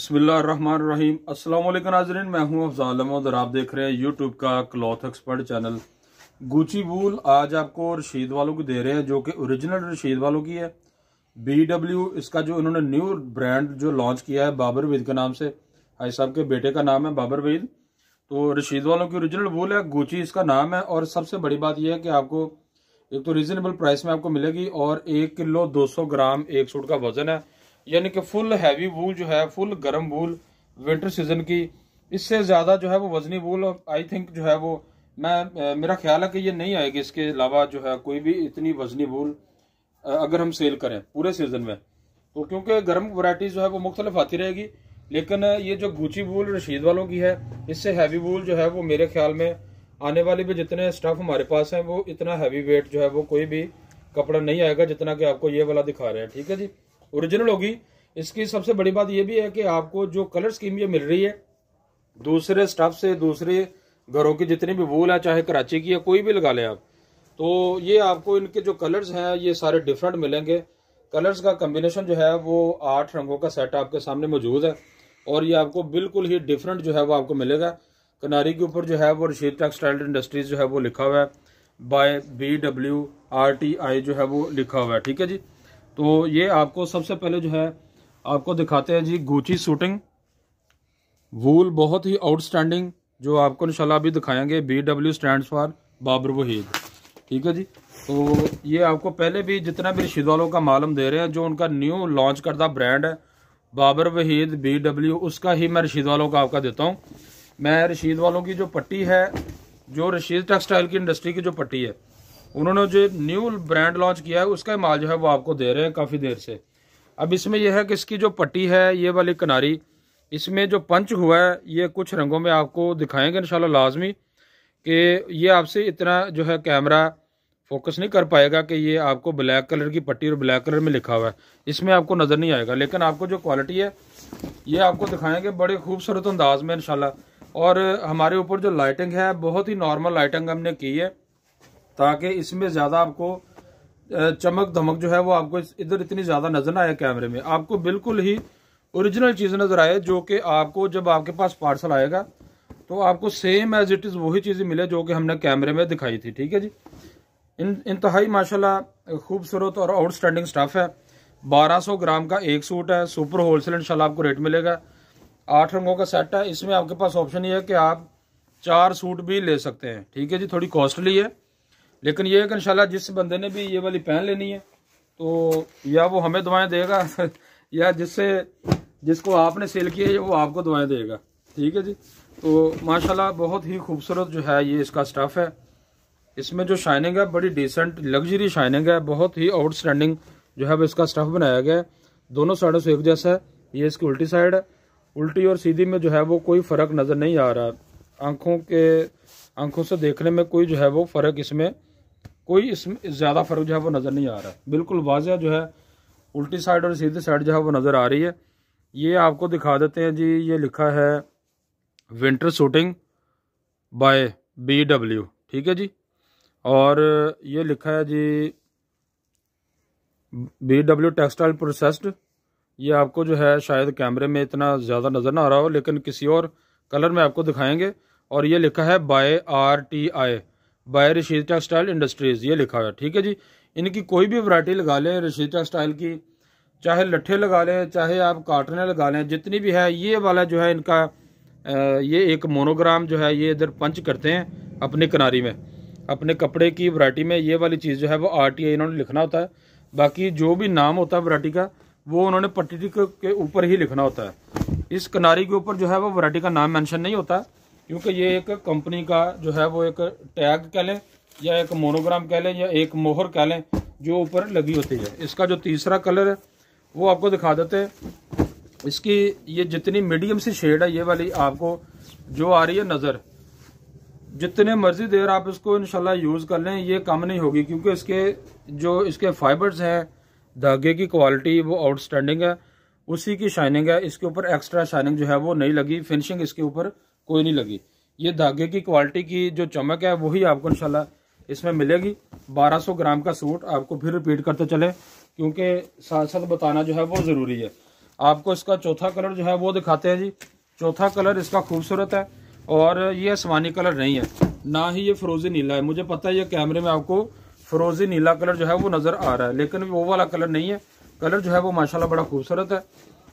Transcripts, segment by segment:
बसमीम अल्लाम नाजरन मैं हूँ अफजालम और आप देख रहे हैं यूट्यूब का cloth expert channel Gucci wool आज आपको रशीद वालों की दे रहे हैं जो कि ओरिजिनल रशीद वालों की है बी डब्ल्यू इसका जो इन्होंने न्यू ब्रांड जो लॉन्च किया है बाबर वेद के नाम से हाई साहब के बेटे का नाम है बाबर वेद तो रशीद वालों की ओरिजिनल वूल है गुची इसका नाम है और सबसे बड़ी बात यह है कि आपको एक तो रिजनेबल प्राइस में आपको मिलेगी और एक किलो दो सौ ग्राम एक सूट का वजन है यानी कि फुल हैवी वूल जो है फुल गर्म वूल विंटर सीजन की इससे ज़्यादा जो है वो वजनी वूल आई थिंक जो है वो मैं मेरा ख्याल है कि ये नहीं आएगी इसके अलावा जो है कोई भी इतनी वजनी वूल अगर हम सेल करें पूरे सीज़न में तो क्योंकि गर्म वराइटी जो है वो मुख्तलिफ आती रहेगी लेकिन ये जो घूची वूल रशीद वालों की है इससे हैवी वूल जो है वो मेरे ख्याल में आने वाले भी जितने स्टाफ हमारे पास हैं वो इतना हैवी वेट जो है वो कोई भी कपड़ा नहीं आएगा जितना कि आपको ये वाला दिखा रहे हैं ठीक है जी ओरिजिनल होगी इसकी सबसे बड़ी बात यह भी है कि आपको जो कलर स्कीम ये मिल रही है दूसरे स्टाफ से दूसरे घरों की जितनी भी वूल है चाहे कराची की है कोई भी लगा लें आप तो ये आपको इनके जो कलर्स हैं ये सारे डिफरेंट मिलेंगे कलर्स का कम्बिनेशन जो है वो आठ रंगों का सेट आपके सामने मौजूद है और ये आपको बिल्कुल ही डिफरेंट जो है वो आपको मिलेगा कनारी के ऊपर जो है वो रशीद टेक्सटाइल इंडस्ट्रीज जो है वो लिखा हुआ है by B W R T I जो है वो लिखा हुआ है ठीक है जी तो ये आपको सबसे पहले जो है आपको दिखाते हैं जी गूची सूटिंग वूल बहुत ही आउटस्टैंडिंग जो आपको इनशाला अभी दिखाएंगे B W stand for Babar Waheed ठीक है जी तो ये आपको पहले भी जितना भी रशीद वालों का मालूम दे रहे हैं जो उनका न्यू लॉन्च करता ब्रांड है बाबर वहीद बी डब्ल्यू उसका ही मैं रशीद वालों का आपका देता हूँ मैं रशीद वालों की जो पट्टी है जो रशीद टेक्सटाइल की इंडस्ट्री की जो पट्टी है उन्होंने जो न्यू ब्रांड लॉन्च किया है उसका माल जो है वो आपको दे रहे हैं काफ़ी देर से अब इसमें यह है कि इसकी जो पट्टी है ये वाली किनारी इसमें जो पंच हुआ है ये कुछ रंगों में आपको दिखाएंगे इंशाल्लाह लाजमी कि ये आपसे इतना जो है कैमरा फोकस नहीं कर पाएगा कि ये आपको ब्लैक कलर की पट्टी और ब्लैक कलर में लिखा हुआ है इसमें आपको नज़र नहीं आएगा लेकिन आपको जो क्वालिटी है ये आपको दिखाएंगे बड़े खूबसूरत अंदाज में इनशाला और हमारे ऊपर जो लाइटिंग है बहुत ही नॉर्मल लाइटिंग हमने की है ताकि इसमें ज़्यादा आपको चमक धमक जो है वो आपको इधर इतनी ज़्यादा नज़र ना आए कैमरे में आपको बिल्कुल ही ओरिजिनल चीज़ नज़र आए जो कि आपको जब आपके पास पार्सल आएगा तो आपको सेम एज इट इज़ वही चीज़ मिले जो कि हमने कैमरे में दिखाई थी ठीक है जी इन इंतहाई माशाल्लाह खूबसूरत और आउटस्टैंडिंग स्टफ़ है 1200 ग्राम का एक सूट है सुपर होलसेल इंशाल्लाह आपको रेट मिलेगा आठ रंगों का सेट है इसमें आपके पास ऑप्शन ये है कि आप चार सूट भी ले सकते हैं ठीक है जी थोड़ी कॉस्टली है लेकिन ये कि इंशाल्लाह जिस बंदे ने भी ये वाली पहन लेनी है तो या वो हमें दुआएं देगा या जिससे जिसको आपने सेल किया है वो आपको दुआएं देगा ठीक है जी तो माशाल्लाह बहुत ही खूबसूरत जो है ये इसका स्टफ़ है इसमें जो शाइनिंग है बड़ी डिसेंट लग्जरी शाइनिंग है बहुत ही आउटस्टैंडिंग जो है वो इसका स्टफ़ बनाया गया है दोनों साइडों से एक जैसा है ये इसकी उल्टी साइड है उल्टी और सीधी में जो है वो कोई फ़र्क नज़र नहीं आ रहा आंखों के आंखों से देखने में कोई जो है वो फ़र्क इसमें कोई इसमें ज़्यादा फ़र्क जो है वो नज़र नहीं आ रहा है बिल्कुल वाजिया जो है उल्टी साइड और सीधी साइड जो है वो नज़र आ रही है ये आपको दिखा देते हैं जी ये लिखा है winter shooting by B W ठीक है जी और ये लिखा है जी बी डब्ल्यू टेक्सटाइल प्रोसेस्ड ये आपको जो है शायद कैमरे में इतना ज़्यादा नज़र ना आ रहा हो लेकिन किसी और कलर में आपको दिखाएंगे और ये लिखा है by R T I by Rashid textile industries ये लिखा हुआ है ठीक है जी इनकी कोई भी वरायटी लगा लें रशीद टेक्सटाइल की चाहे लट्ठे लगा लें चाहे आप काटने लगा लें जितनी भी है ये वाला जो है इनका ये एक मोनोग्राम जो है ये इधर पंच करते हैं अपने किनारी में अपने कपड़े की वरायटी में ये वाली चीज़ जो है वो आर टी इन्होंने लिखना होता है बाकी जो भी नाम होता है वरायटी का वो उन्होंने पट्टी के ऊपर ही लिखना होता है इस किनारी के ऊपर जो है वो वरायटी का नाम मेंशन नहीं होता है क्योंकि ये एक कंपनी का जो है वो एक टैग कह लें या एक मोनोग्राम कह लें या एक मोहर कह लें जो ऊपर लगी होती है इसका जो तीसरा कलर है वो आपको दिखा देते हैं इसकी ये जितनी मीडियम सी शेड है ये वाली आपको जो आ रही है नज़र जितने मर्जी देर आप इसको इनशाला यूज़ कर लें ये कम नहीं होगी क्योंकि इसके जो इसके फाइबर्स हैं धागे की क्वालिटी वो आउटस्टैंडिंग है उसी की शाइनिंग है इसके ऊपर एक्स्ट्रा शाइनिंग जो है वो नहीं लगी फिनिशिंग इसके ऊपर कोई नहीं लगी ये धागे की क्वालिटी की जो चमक है वही आपको इनशाला इसमें मिलेगी 1200 ग्राम का सूट आपको फिर रिपीट करते चले क्योंकि साथ साथ बताना जो है वो ज़रूरी है आपको इसका चौथा कलर जो है वो दिखाते हैं जी चौथा कलर इसका खूबसूरत है और ये आसमानी कलर नहीं है ना ही ये फ्रोजी नीला है मुझे पता है ये कैमरे में आपको फ्रोजी नीला कलर जो है वो नज़र आ रहा है लेकिन वो वाला कलर नहीं है कलर जो है वो माशाला बड़ा खूबसूरत है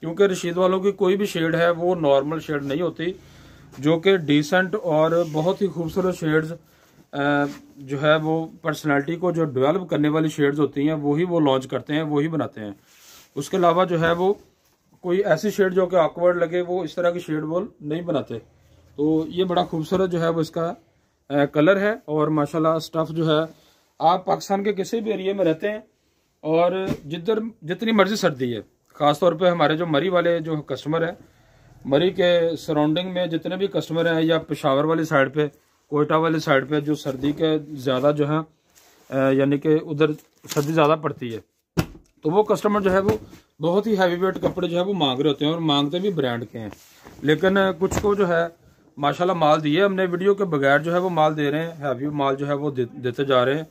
क्योंकि रशीद वालों की कोई भी शेड है वो नॉर्मल शेड नहीं होती जो कि डिसेंट और बहुत ही खूबसूरत शेड्स जो है वो पर्सनालिटी को जो डेवलप करने वाली शेड्स होती हैं वही वो लॉन्च करते हैं वही बनाते हैं उसके अलावा जो है वो कोई ऐसी शेड जो कि ऑकवर्ड लगे वो इस तरह की शेड वो नहीं बनाते तो ये बड़ा खूबसूरत जो है वो इसका आ, कलर है और माशाल्लाह स्टफ़ जो है आप पाकिस्तान के किसी भी एरिए में रहते हैं और जिधर जितनी मर्ज़ी सर्दी है ख़ासतौर पर हमारे जो मरी वाले जो कस्टमर हैं मरी के सराउंडिंग में जितने भी कस्टमर हैं या पेशावर वाली साइड पे कोयटा वाली साइड पे जो सर्दी के ज़्यादा जो है यानी कि उधर सर्दी ज़्यादा पड़ती है तो वो कस्टमर जो है वो बहुत ही हैवी वेट कपड़े जो है वो मांग रहे होते हैं और मांगते भी ब्रांड के हैं लेकिन कुछ को जो है माशाल्लाह माल दिए हमने वीडियो के बगैर जो है वो माल दे रहे हैं हैवी माल जो है वो देते जा रहे हैं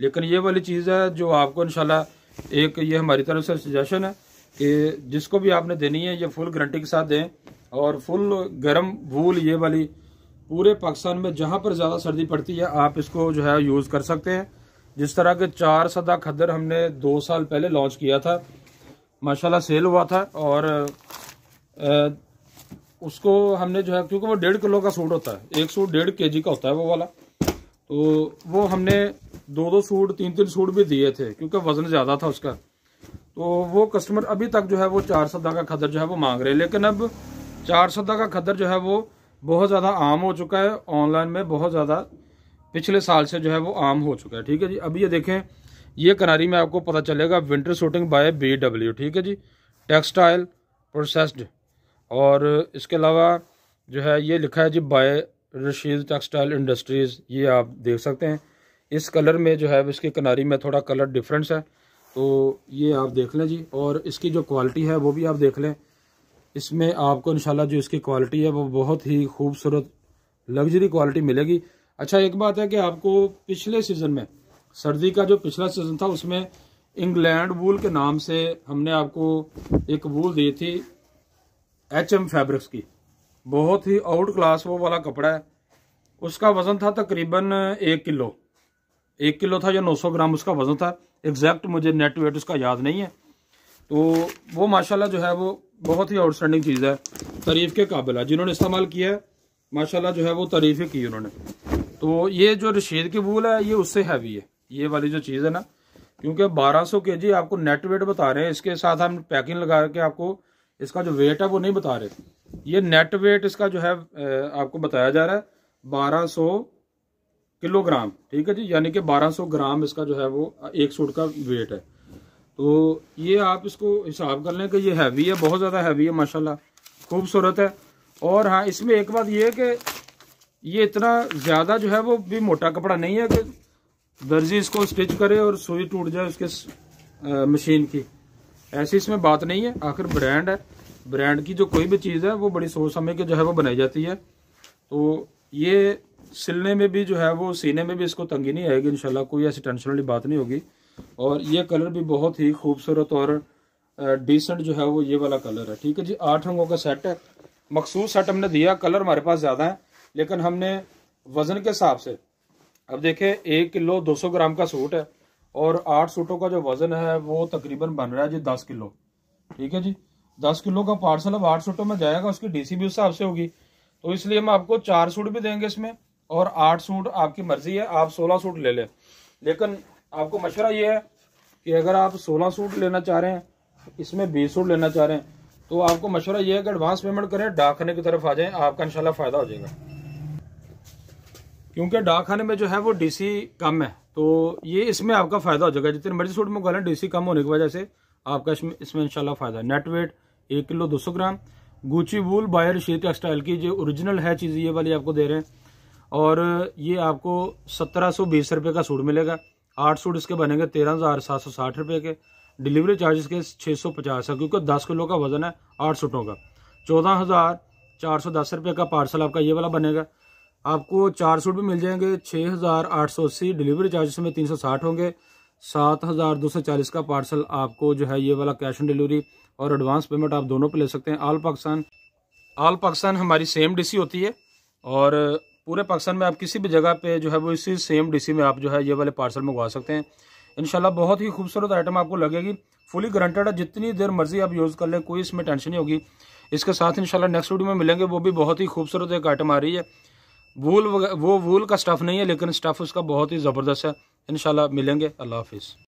लेकिन ये वाली चीज़ है जो आपको इनशाला एक ये हमारी तरफ से सजेशन है कि जिसको भी आपने देनी है ये फुल गारंटी के साथ दें और फुल गर्म भूल ये वाली पूरे पाकिस्तान में जहाँ पर ज़्यादा सर्दी पड़ती है आप इसको जो है यूज़ कर सकते हैं जिस तरह के चार सदा खदर हमने दो साल पहले लॉन्च किया था माशाल्लाह सेल हुआ था और ए, उसको हमने जो है क्योंकि वो डेढ़ किलो का सूट होता है एक सूट डेढ़ के जी का होता है वो वाला तो वो हमने दो दो सूट तीन तीन सूट भी दिए थे क्योंकि वज़न ज़्यादा था उसका तो वो कस्टमर अभी तक जो है वो चार सदा का खदर जो है वो मांग रहे हैं लेकिन अब चार सदा का खदर जो है वो बहुत ज़्यादा आम हो चुका है ऑनलाइन में बहुत ज़्यादा पिछले साल से जो है वो आम हो चुका है ठीक है जी अब ये देखें ये कनारी में आपको पता चलेगा winter shooting by B W ठीक है जी टेक्सटाइल प्रोसेस्ड और इसके अलावा जो है ये लिखा है जी बाय रशीद टेक्सटाइल इंडस्ट्रीज़ ये आप देख सकते हैं इस कलर में जो है इसकी कनारी में थोड़ा कलर डिफरेंस है तो ये आप देख लें जी और इसकी जो क्वालिटी है वो भी आप देख लें इसमें आपको इनशाला जो इसकी क्वालिटी है वो बहुत ही खूबसूरत लग्जरी क्वालिटी मिलेगी अच्छा एक बात है कि आपको पिछले सीज़न में सर्दी का जो पिछला सीज़न था उसमें इंग्लैंड वूल के नाम से हमने आपको एक वूल दी थी एच एम फैब्रिक्स की बहुत ही आउट क्लास वो वाला कपड़ा है उसका वज़न था तकरीबन एक किलो एक किलो था या 900 ग्राम उसका वज़न था एग्जैक्ट मुझे नेट वेट उसका याद नहीं है तो वो माशाल्लाह जो है वो बहुत ही आउटस्टैंडिंग चीज़ है तारीफ़ के काबिल है जिन्होंने इस्तेमाल किया है माशाल्लाह जो है वो तारीफ़ की उन्होंने तो ये जो रशीद की वूल है ये उससे हैवी है ये वाली जो चीज़ है ना क्योंकि 1200 सौ के जी आपको नेट वेट बता रहे हैं इसके साथ हम पैकिंग लगा के आपको इसका जो वेट है वो नहीं बता रहे ये नेट वेट इसका जो है आपको बताया जा रहा है सौ किलोग्राम ठीक है जी यानी कि सौ ग्राम इसका जो है वो एक सूट का वेट है तो ये आप इसको हिसाब कर लें कि ये हैवी है बहुत ज़्यादा हैवी है माशाल्लाह खूबसूरत है और हाँ इसमें एक बात ये है कि ये इतना ज़्यादा जो है वो भी मोटा कपड़ा नहीं है कि दर्जी इसको स्टिच करे और सुई टूट जाए उसके आ, मशीन की ऐसी इसमें बात नहीं है आखिर ब्रांड है ब्रांड की जो कोई भी चीज़ है वो बड़ी सोच समय के जो है वो बनाई जाती है तो ये सिलने में भी जो है वो सीने में भी इसको तंगी नहीं आएगी इंशाल्लाह कोई ऐसी टेंशन वाली बात नहीं होगी और ये कलर भी बहुत ही खूबसूरत और डिसेंट जो है वो ये वाला कलर है ठीक है जी आठ रंगों का सेट है मखसूस सेट हमने दिया कलर हमारे पास ज़्यादा है लेकिन हमने वज़न के हिसाब से अब देखे एक किलो दो सौ ग्राम का सूट है और आठ सूटों का जो वज़न है वो तकरीबन बन रहा है जी दस किलो ठीक है जी दस किलो का पार्सल अब आठ सूटों में जाएगा उसकी डीसी भी उस हिसाब से होगी तो इसलिए हम आपको चार सूट भी देंगे इसमें और आठ सूट आपकी मर्जी है आप सोलह सूट ले लें लेकिन आपको मशवरा ये है कि अगर आप सोलह सूट लेना चाह रहे हैं इसमें बीस सूट लेना चाह रहे हैं तो आपको मशवरा ये है कि एडवांस पेमेंट करें डाकखाने की तरफ आ जाएं आपका इंशाल्लाह फ़ायदा हो जाएगा क्योंकि डाकखाने में जो है वो डीसी कम है तो ये इसमें आपका फ़ायदा हो जाएगा जितने मर्जी सूट में लें डीसी कम होने की वजह से आपका इसमें इसमें इंशाल्लाह फ़ायदा है नेट वेट एक किलो दो सौ ग्राम गुची वूल बायर शीत टेक्सटाइल की जो ओरिजिनल है चीज़ ये वाली आपको दे रहे हैं और ये आपको सत्रह सौ बीस रुपये का सूट मिलेगा आठ सूट इसके बनेंगे तेरह हज़ार सात सौ साठ रुपए के डिलीवरी चार्जेस के छः सौ पचास है क्योंकि दस किलो का वज़न है आठ सूटों का चौदह हज़ार चार सौ दस रुपये का पार्सल आपका ये वाला बनेगा आपको चार सूट भी मिल जाएंगे छः हज़ार आठ सौ अस्सी डिलीवरी चार्जेस में तीन सौ साठ होंगे सात हज़ार दो सौ चालीस का पार्सल आपको जो है ये वाला कैश ऑन डिलीवरी और एडवांस पेमेंट आप दोनों पे ले सकते हैं आल पाकिस्तान आल पाकिस्तान हमारी सेम डीसी होती है और पूरे पाकिस्तान में आप किसी भी जगह पे जो है वो इसी सेम डीसी में आप जो है ये वाले पार्सल मंगवा सकते हैं इनशाला बहुत ही खूबसूरत आइटम आपको लगेगी फुली ग्रंटेड है जितनी देर मर्जी आप यूज़ कर लें कोई इसमें टेंशन नहीं होगी इसके साथ इनशाला नेक्स्ट वीडियो में मिलेंगे वो भी बहुत ही खूबसूरत एक आइटम आ रही है वूल वो वूल का स्टफ़ नहीं है लेकिन स्टफ़ उसका बहुत ही ज़बरदस्त है इनशाला मिलेंगे अल्लाह हाफिज़